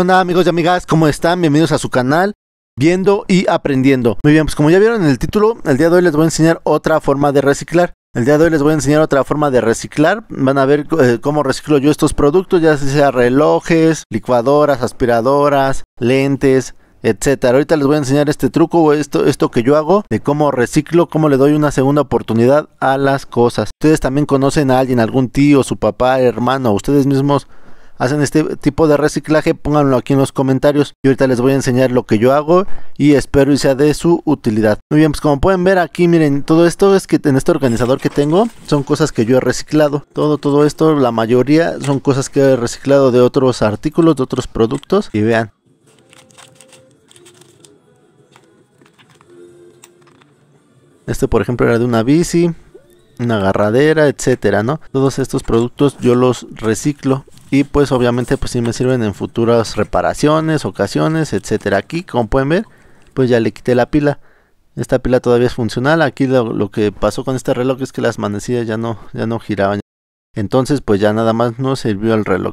amigos y amigas? ¿Cómo están? Bienvenidos a su canal Viendo y Aprendiendo. Muy bien, pues como ya vieron en el título, el día de hoy les voy a enseñar otra forma de reciclar. El día de hoy les voy a enseñar otra forma de reciclar. Van a ver eh, cómo reciclo yo estos productos, ya sea relojes, licuadoras, aspiradoras, lentes, etcétera. Ahorita les voy a enseñar este truco o esto, esto que yo hago de cómo reciclo, cómo le doy una segunda oportunidad a las cosas. Ustedes también conocen a alguien, algún tío, su papá, hermano, ustedes mismos hacen este tipo de reciclaje, pónganlo aquí en los comentarios. Y ahorita les voy a enseñar lo que yo hago y espero y sea de su utilidad. Muy bien, pues como pueden ver aquí, miren, todo esto es que en este organizador que tengo son cosas que yo he reciclado. Todo, todo esto, la mayoría son cosas que he reciclado de otros artículos, de otros productos. Y vean, Este, por ejemplo, era de una bici, una agarradera, etcétera, ¿no? Todos estos productos yo los reciclo y pues obviamente pues si me sirven en futuras reparaciones, ocasiones, etcétera. Aquí como pueden ver pues ya le quité la pila. Esta pila todavía es funcional. Aquí lo, lo, que pasó con este reloj es que las manecillas ya no, ya no giraban. Entonces pues ya nada más no sirvió el reloj.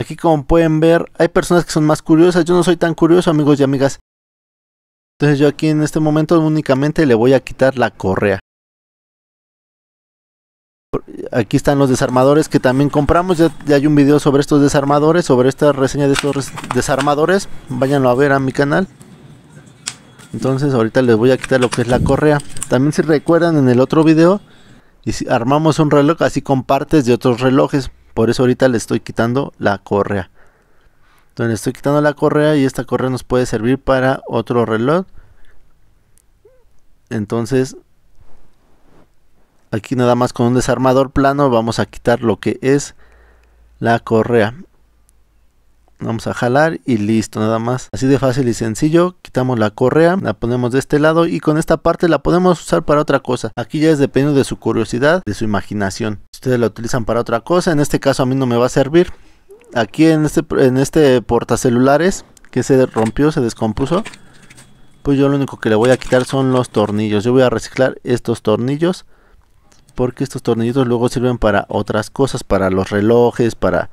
Aquí como pueden ver hay personas que son más curiosas. Yo no soy tan curioso amigos y amigas. Entonces yo aquí en este momento únicamente le voy a quitar la correa aquí están los desarmadores que también compramos. Ya, hay un video sobre estos desarmadores, sobre esta reseña de estos desarmadores. Váyanlo a ver a mi canal. Entonces ahorita les voy a quitar lo que es la correa. También si recuerdan en el otro video, y armamos un reloj así con partes de otros relojes. Por eso ahorita le estoy quitando la correa. Entonces estoy quitando la correa y esta correa nos puede servir para otro reloj. Entonces aquí nada más con un desarmador plano vamos a quitar lo que es la correa vamos a jalar y listo nada más así de fácil y sencillo quitamos la correa la ponemos de este lado y con esta parte la podemos usar para otra cosa aquí ya es dependiendo de su curiosidad de su imaginación si ustedes la utilizan para otra cosa en este caso a mí no me va a servir aquí en este en este portacelulares que se rompió se descompuso pues yo lo único que le voy a quitar son los tornillos yo voy a reciclar estos tornillos porque estos tornillos luego sirven para otras cosas, para los relojes, para,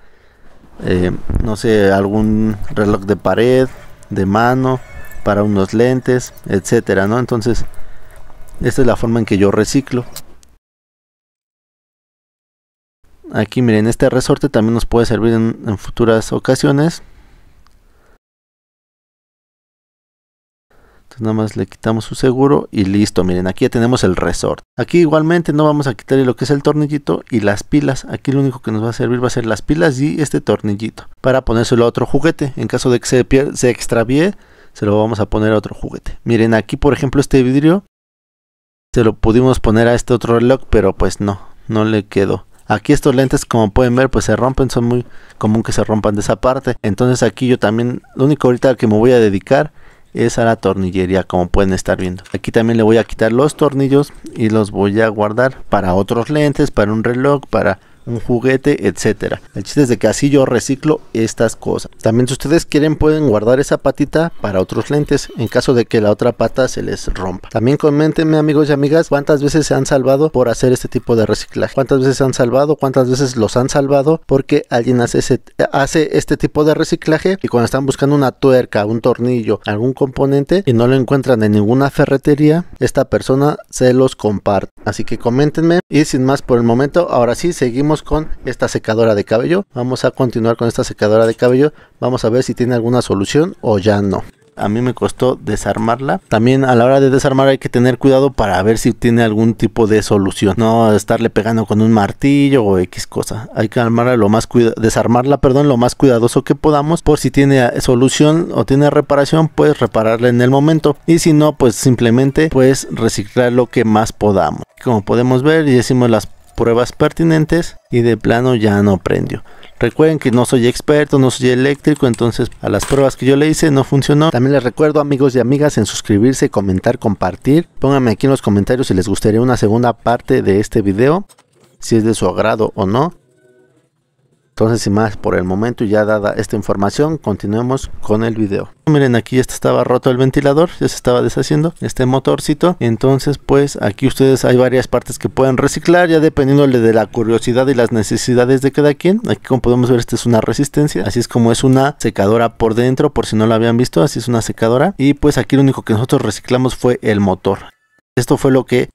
eh, no sé, algún reloj de pared, de mano, para unos lentes, etcétera, ¿no? Entonces, esta es la forma en que yo reciclo. Aquí miren, este resorte también nos puede servir en futuras ocasiones Entonces nada más le quitamos su seguro y listo. Miren, aquí ya tenemos el resort. Aquí igualmente no vamos a quitarle lo que es el tornillito y las pilas. Aquí lo único que nos va a servir va a ser las pilas y este tornillito. Para ponérselo a otro juguete. En caso de que se, se extravíe, se lo vamos a poner a otro juguete. Miren, aquí por ejemplo este vidrio. Se lo pudimos poner a este otro reloj, pero pues no, no le quedó. Aquí estos lentes, como pueden ver, pues se rompen, son muy común que se rompan de esa parte. Entonces aquí yo también, lo único ahorita al que me voy a dedicar a la tornillería, como pueden estar viendo. Aquí también le voy a quitar los tornillos y los voy a guardar para otros lentes, para un reloj, para un juguete, etcétera. El chiste es de que así yo reciclo estas cosas. También si ustedes quieren pueden guardar esa patita para otros lentes en caso de que la otra pata se les rompa. También comentenme amigos y amigas cuántas veces se han salvado por hacer este tipo de reciclaje. Cuántas veces se han salvado, cuántas veces los han salvado porque alguien hace, hace este tipo de reciclaje y cuando están buscando una tuerca, un tornillo, algún componente y no lo encuentran en ninguna ferretería, esta persona se los comparte. Así que coméntenme y sin más por el momento, ahora sí seguimos con esta secadora de cabello. Vamos a continuar con esta secadora de cabello. Vamos a ver si tiene alguna solución o ya no a mí me costó desarmarla. También a la hora de desarmar hay que tener cuidado para ver si tiene algún tipo de solución. No estarle pegando con un martillo o X cosa. Hay que armarla lo más desarmarla, perdón, lo más cuidadoso que podamos. Por si tiene eh, solución o tiene reparación, pues repararla en el momento. Y si no, pues simplemente Puedes reciclar lo que más podamos. Como podemos ver, y decimos las pruebas pertinentes y de plano ya no prendió. Recuerden que no soy experto, no soy eléctrico, entonces a las pruebas que yo le hice no funcionó. También les recuerdo amigos y amigas en suscribirse, comentar, compartir. Pónganme aquí en los comentarios si les gustaría una segunda parte de este video, si es de su agrado o no. Entonces, sin más por el momento, y ya dada esta información, continuemos con el video. Miren, aquí ya estaba roto el ventilador, ya se estaba deshaciendo este motorcito. Entonces, pues aquí ustedes hay varias partes que pueden reciclar, ya dependiendo de la curiosidad y las necesidades de cada quien. Aquí como podemos ver, esta es una resistencia, así es como es una secadora por dentro, por si no la habían visto, así es una secadora. Y pues aquí lo único que nosotros reciclamos fue el motor. Esto fue lo que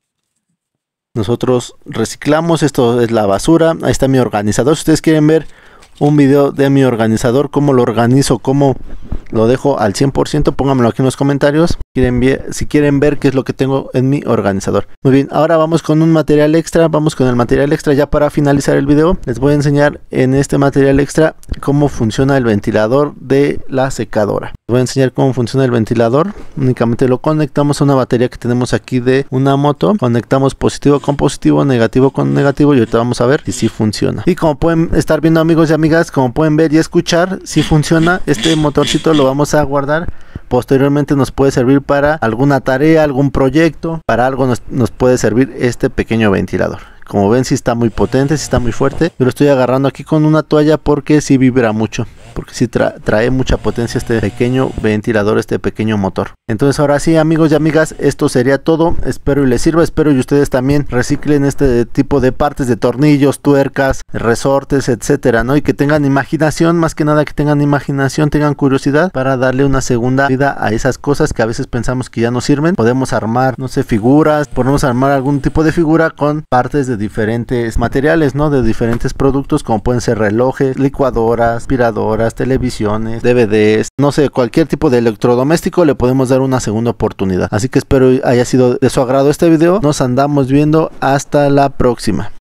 nosotros reciclamos, esto es la basura. Ahí está mi organizador. Si ustedes quieren ver un video de mi organizador, cómo lo organizo, cómo lo dejo al 100%, pónganmelo aquí en los comentarios quieren si quieren ver qué es lo que tengo en mi organizador. Muy bien, ahora vamos con un material extra, vamos con el material extra ya para finalizar el video. Les voy a enseñar en este material extra cómo funciona el ventilador de la secadora. Les voy a enseñar cómo funciona el ventilador. Únicamente lo conectamos a una batería que tenemos aquí de una moto. Conectamos positivo con positivo, negativo con negativo y ahorita vamos a ver si funciona. Y como pueden estar viendo amigos y amigas, como pueden ver y escuchar, si funciona. Este motorcito lo vamos a guardar posteriormente nos puede servir para alguna tarea, algún proyecto, para algo nos, puede servir este pequeño ventilador. Como ven, si está muy potente, si está muy fuerte. Yo lo estoy agarrando aquí con una toalla porque sí vibra mucho. Porque sí trae mucha potencia este pequeño ventilador, este pequeño motor. Entonces ahora sí, amigos y amigas, esto sería todo. Espero y les sirva. Espero y ustedes también reciclen este tipo de partes de tornillos, tuercas, resortes, etcétera, ¿no? Y que tengan imaginación, más que nada que tengan imaginación, tengan curiosidad para darle una segunda vida a esas cosas que a veces pensamos que ya no sirven. Podemos armar, no sé, figuras, podemos armar algún tipo de figura con partes de diferentes materiales, ¿no? De diferentes productos como pueden ser relojes, licuadoras, aspiradoras, televisiones, DVDs, no sé, cualquier tipo de electrodoméstico le podemos dar una segunda oportunidad. Así que espero haya sido de su agrado este video. Nos andamos viendo hasta la próxima.